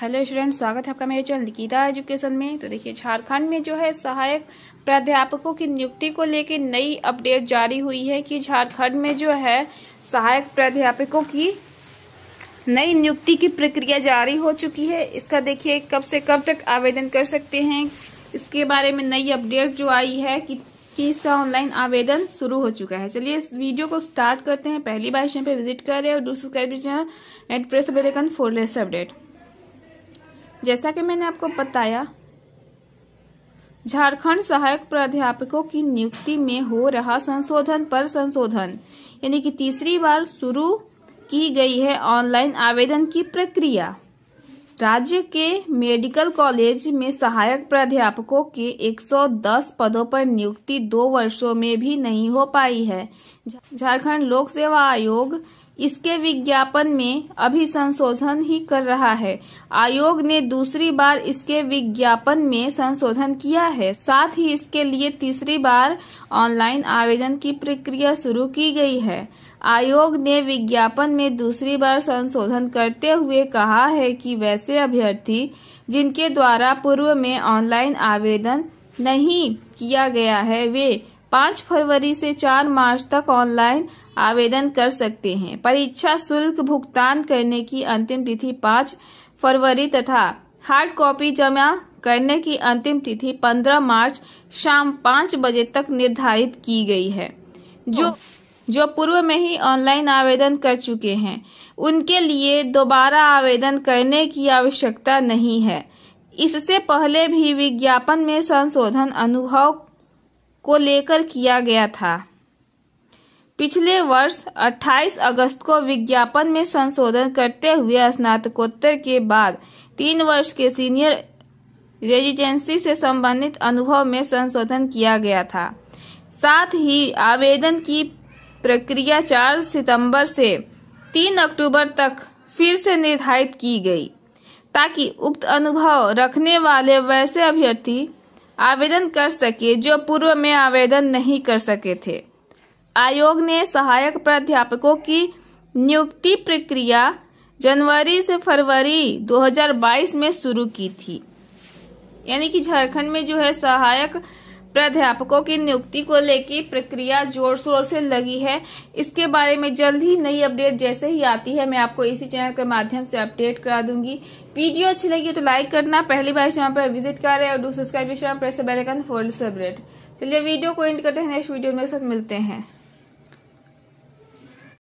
hello student स्वागत है आपका मेरे चैनल निकिता एजुकेशन में तो देखिए झारखंड में जो है सहायक प्राध्यापकों की नियुक्ति को लेकर नई अपडेट जारी हुई है कि झारखंड में जो है सहायक प्राध्यापकों की नई नियुक्ति की प्रक्रिया जारी हो चुकी है इसका देखिए कब से कब तक आवेदन कर सकते हैं इसके बारे में नई अपडेट जो आई है कि कि इसका ऑनलाइन आवेदन शुरू हो चुका है चलिए इस वीडियो को स्टार्ट करते हैं पहली बार चैनल पे विजिट कर रहे हैं और दूसरे channel at press bell icon latest update जैसा कि मैंने आपको बताया झारखंड सहायक प्राध्यापकों की नियुक्ति में हो रहा संशोधन पर संशोधन यानी कि तीसरी बार शुरू की गई है ऑनलाइन आवेदन की प्रक्रिया राज्य के मेडिकल कॉलेज में सहायक प्राध्यापकों के 110 पदों पर नियुक्ति दो वर्षों में भी नहीं हो पाई है झारखंड लोक सेवा आयोग इसके विज्ञापन में अभी संशोधन ही कर रहा है आयोग ने दूसरी बार इसके विज्ञापन में संशोधन किया है साथ ही इसके लिए तीसरी बार ऑनलाइन आवेदन की प्रक्रिया शुरू की गई है आयोग ने विज्ञापन में दूसरी बार संशोधन करते हुए कहा है कि वैसे अभ्यर्थी जिनके द्वारा पूर्व में ऑनलाइन आवेदन नहीं किया गया है वे पाँच फरवरी से चार मार्च तक ऑनलाइन आवेदन कर सकते हैं परीक्षा शुल्क भुगतान करने की अंतिम तिथि पाँच फरवरी तथा हार्ड कॉपी जमा करने की अंतिम तिथि पंद्रह मार्च शाम पाँच बजे तक निर्धारित की गई है जो जो पूर्व में ही ऑनलाइन आवेदन कर चुके हैं उनके लिए दोबारा आवेदन करने की आवश्यकता नहीं है इससे पहले भी विज्ञापन में संशोधन अनुभव को लेकर किया गया था पिछले वर्ष 28 अगस्त को विज्ञापन में संशोधन करते हुए स्नातकोत्तर के बाद तीन वर्ष के सीनियर रेजिडेंसी से संबंधित अनुभव में संशोधन किया गया था साथ ही आवेदन की प्रक्रिया 4 सितंबर से 3 अक्टूबर तक फिर से निर्धारित की गई ताकि उक्त अनुभव रखने वाले वैसे अभ्यर्थी आवेदन कर सके जो पूर्व में आवेदन नहीं कर सके थे आयोग ने सहायक प्राध्यापकों की नियुक्ति प्रक्रिया जनवरी से फरवरी 2022 में शुरू की थी यानी कि झारखंड में जो है सहायक प्राध्यापकों की नियुक्ति को लेकर प्रक्रिया जोर शोर से लगी है इसके बारे में जल्द ही नई अपडेट जैसे ही आती है मैं आपको इसी चैनल के माध्यम से अपडेट करा दूंगी वीडियो अच्छी लगी तो लाइक करना पहली बार चैनल पर विजिट कर रहे और दूसरे सब्सक्राइब प्रेस बेलकन फॉर सबरेट चलिए वीडियो को एंड करते हैं नेक्स्ट वीडियो में साथ मिलते हैं